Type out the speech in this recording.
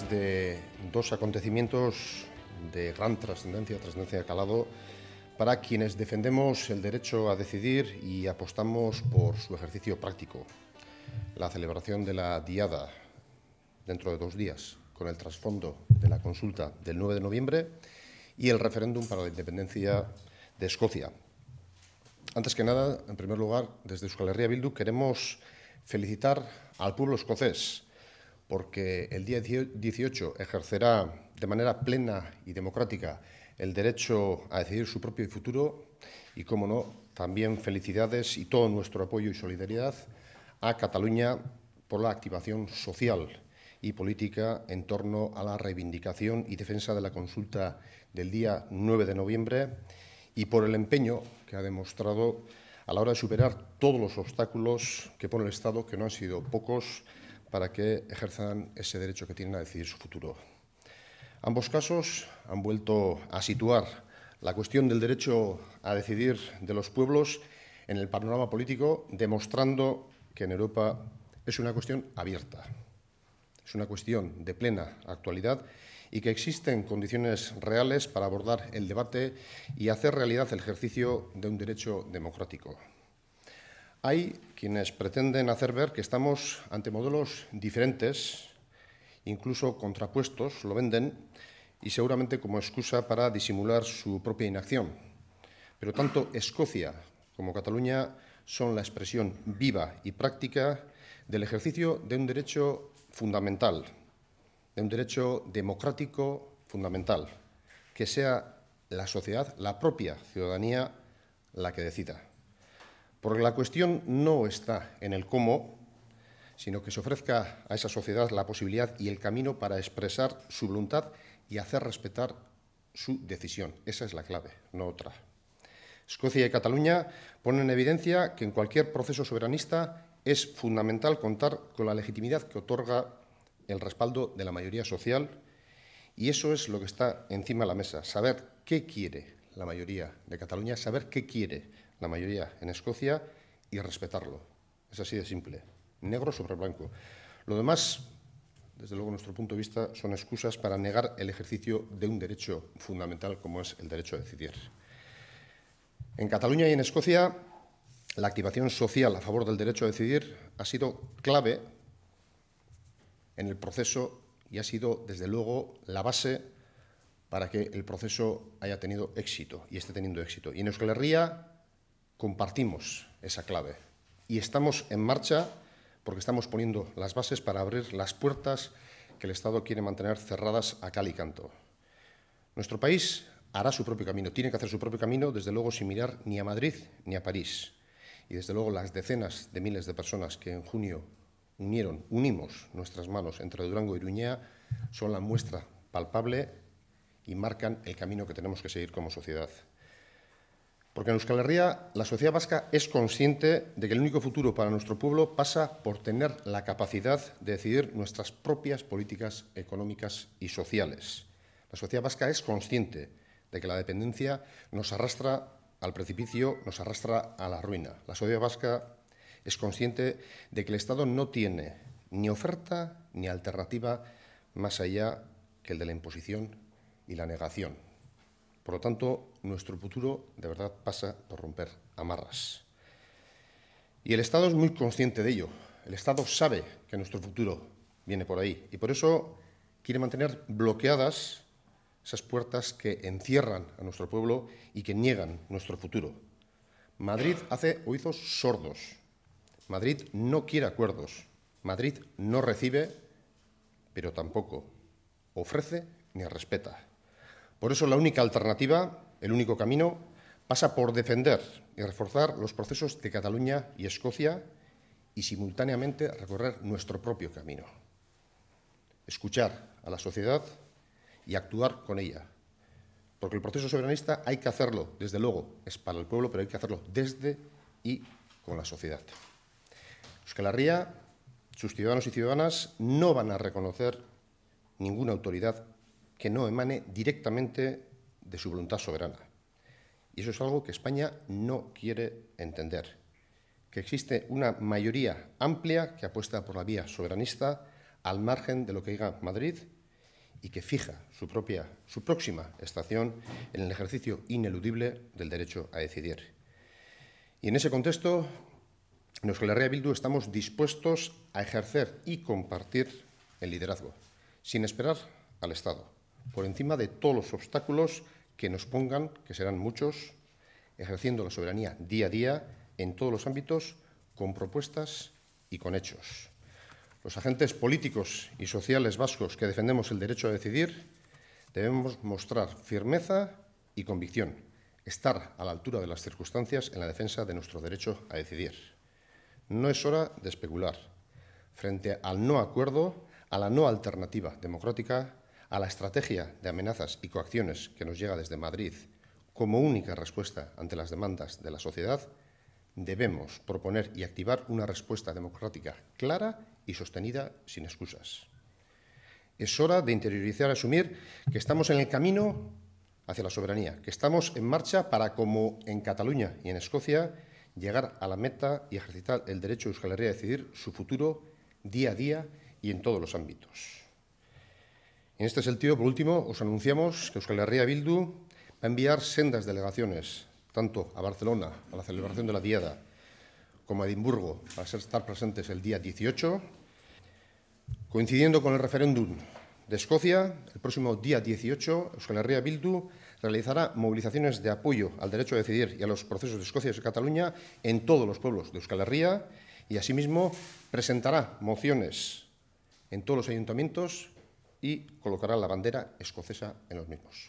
de dos acontecimientos de gran trascendencia, trascendencia de calado, para quienes defendemos el derecho a decidir y apostamos por su ejercicio práctico. La celebración de la Diada dentro de dos días, con el trasfondo de la consulta del 9 de noviembre y el referéndum para la independencia de Escocia. Antes que nada, en primer lugar, desde Euskal Herria Bildu queremos felicitar al pueblo escocés porque el día 18 ejercerá de manera plena y democrática el derecho a decidir su propio futuro y, como no, también felicidades y todo nuestro apoyo y solidaridad a Cataluña por la activación social y política en torno a la reivindicación y defensa de la consulta del día 9 de noviembre y por el empeño que ha demostrado a la hora de superar todos los obstáculos que pone el Estado, que no han sido pocos, para que ejerzan ese derecho que tienen a decidir su futuro. Ambos casos han vuelto a situar la cuestión del derecho a decidir de los pueblos en el panorama político, demostrando que en Europa es una cuestión abierta, es una cuestión de plena actualidad y que existen condiciones reales para abordar el debate y hacer realidad el ejercicio de un derecho democrático. Hay quienes pretenden hacer ver que estamos ante modelos diferentes, incluso contrapuestos, lo venden, y seguramente como excusa para disimular su propia inacción. Pero tanto Escocia como Cataluña son la expresión viva y práctica del ejercicio de un derecho fundamental, de un derecho democrático fundamental, que sea la sociedad, la propia ciudadanía, la que decida. Porque la cuestión no está en el cómo, sino que se ofrezca a esa sociedad la posibilidad y el camino para expresar su voluntad y hacer respetar su decisión. Esa es la clave, no otra. Escocia y Cataluña ponen en evidencia que en cualquier proceso soberanista es fundamental contar con la legitimidad que otorga el respaldo de la mayoría social y eso es lo que está encima de la mesa, saber qué quiere la mayoría de Cataluña, saber qué quiere la mayoría en Escocia y respetarlo. Es así de simple. Negro sobre blanco. Lo demás, desde luego, nuestro punto de vista, son excusas para negar el ejercicio de un derecho fundamental como es el derecho a decidir. En Cataluña y en Escocia, la activación social a favor del derecho a decidir ha sido clave en el proceso y ha sido, desde luego, la base para que el proceso haya tenido éxito y esté teniendo éxito. Y en Euskal Herria compartimos esa clave y estamos en marcha porque estamos poniendo las bases para abrir las puertas que el Estado quiere mantener cerradas a cal y canto. Nuestro país hará su propio camino, tiene que hacer su propio camino, desde luego sin mirar ni a Madrid ni a París. Y desde luego las decenas de miles de personas que en junio unieron, unimos nuestras manos entre Durango y Iruña, son la muestra palpable y marcan el camino que tenemos que seguir como sociedad. Porque en Euskal Herria la sociedad vasca es consciente de que el único futuro para nuestro pueblo pasa por tener la capacidad de decidir nuestras propias políticas económicas y sociales. La sociedad vasca es consciente de que la dependencia nos arrastra al precipicio, nos arrastra a la ruina. La sociedad vasca es consciente de que el Estado no tiene ni oferta ni alternativa más allá que el de la imposición y la negación. Por lo tanto, nuestro futuro de verdad pasa por romper amarras. Y el Estado es muy consciente de ello. El Estado sabe que nuestro futuro viene por ahí y por eso quiere mantener bloqueadas esas puertas que encierran a nuestro pueblo y que niegan nuestro futuro. Madrid hace oídos sordos. Madrid no quiere acuerdos. Madrid no recibe, pero tampoco ofrece ni respeta. Por eso la única alternativa, el único camino, pasa por defender y reforzar los procesos de Cataluña y Escocia y simultáneamente recorrer nuestro propio camino. Escuchar a la sociedad y actuar con ella. Porque el proceso soberanista hay que hacerlo, desde luego, es para el pueblo, pero hay que hacerlo desde y con la sociedad. Euskal RIA, sus ciudadanos y ciudadanas no van a reconocer ninguna autoridad que no emane directamente de su voluntad soberana. Y eso es algo que España no quiere entender, que existe una mayoría amplia que apuesta por la vía soberanista al margen de lo que diga Madrid y que fija su, propia, su próxima estación en el ejercicio ineludible del derecho a decidir. Y en ese contexto, en la Bildu estamos dispuestos a ejercer y compartir el liderazgo, sin esperar al Estado por encima de todos los obstáculos que nos pongan, que serán muchos, ejerciendo la soberanía día a día en todos los ámbitos, con propuestas y con hechos. Los agentes políticos y sociales vascos que defendemos el derecho a decidir debemos mostrar firmeza y convicción, estar a la altura de las circunstancias en la defensa de nuestro derecho a decidir. No es hora de especular. Frente al no acuerdo, a la no alternativa democrática, a la estrategia de amenazas y coacciones que nos llega desde Madrid como única respuesta ante las demandas de la sociedad, debemos proponer y activar una respuesta democrática clara y sostenida sin excusas. Es hora de interiorizar y asumir que estamos en el camino hacia la soberanía, que estamos en marcha para, como en Cataluña y en Escocia, llegar a la meta y ejercitar el derecho de Euskal Herria a decidir su futuro día a día y en todos los ámbitos. En este sentido, por último, os anunciamos que Euskal Herria Bildu va a enviar sendas delegaciones, tanto a Barcelona, a la celebración de la Diada, como a Edimburgo, para estar presentes el día 18, coincidiendo con el referéndum de Escocia, el próximo día 18, Euskal Herria Bildu realizará movilizaciones de apoyo al derecho a decidir y a los procesos de Escocia y de Cataluña en todos los pueblos de Euskal Herria y, asimismo, presentará mociones en todos los ayuntamientos y colocarán la bandera escocesa en los mismos.